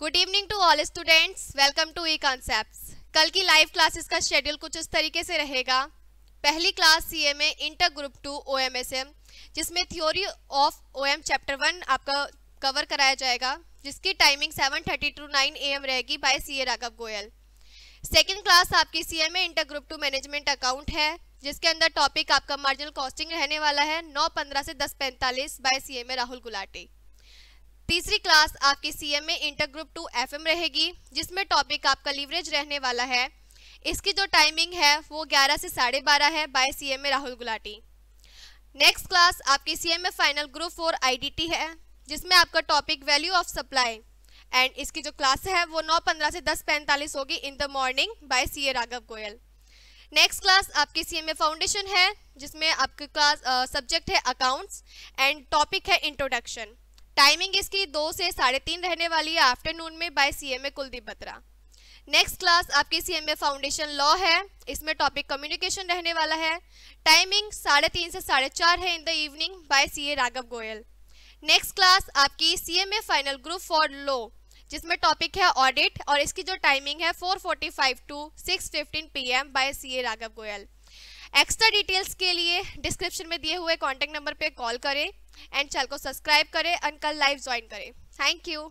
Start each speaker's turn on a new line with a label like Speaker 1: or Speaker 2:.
Speaker 1: good evening to all students welcome to E concept कल की live classes का schedule कुछ इस तरीके से रहेगा पहली class C M A inter group two O M S M जिसमें theory of O M chapter one आपका कवर कराया जाएगा जिसकी timing seven thirty to nine A M रहेगी by C A Raghav Goyal second class आपकी C M A inter group two management account है जिसके अंदर टॉपिक आपका मार्जिनल कॉस्टिंग रहने वाला है नौ पंद्रह से दस पैंतालीस by C M A Rahul Gulati तीसरी क्लास आपकी C M A inter group two F M रहेगी जिसमें टॉपिक आपका लीवरेज रहने वाला है इसकी जो टाइमिंग है वो ग्यारह से साढ़े बारह है by C M A Rahul Gulati next class आपकी C M A final group four I D T है जिसमें आपका topic value of supply and इसकी जो क्लास है वो नौ पंद्रह से दस पैंतालीस होगी in the morning by C A Raghav Goyal next class आपकी सी एम ए फाउंडेशन है जिसमें आपकी क्लास सब्जेक्ट है अकाउंट्स एंड टॉपिक है इंट्रोडक्शन टाइमिंग इसकी दो से साढ़े तीन रहने वाली है आफ्टरनून में by CMA Kuldeep Batra next class आपकी सीएमए फाउंडेशन लॉ है इसमें टॉपिक कम्युनिकेशन रहने वाला है टाइमिंग साढ़े तीन से साढ़े चार है in the evening by CA Raghav Goyal next class आपकी CMA final group four law जिसमें टॉपिक है ऑडिट और इसकी जो टाइमिंग है five to P M by A Raghav Goyal extra details के लिए डिस्क्रिप्शन में दिए हुए कॉन्टैक्ट नंबर पर कॉल करें एंड चैनल को सब्सक्राइब करें एंड कल लाइव ज्वाइन करें थैंक यू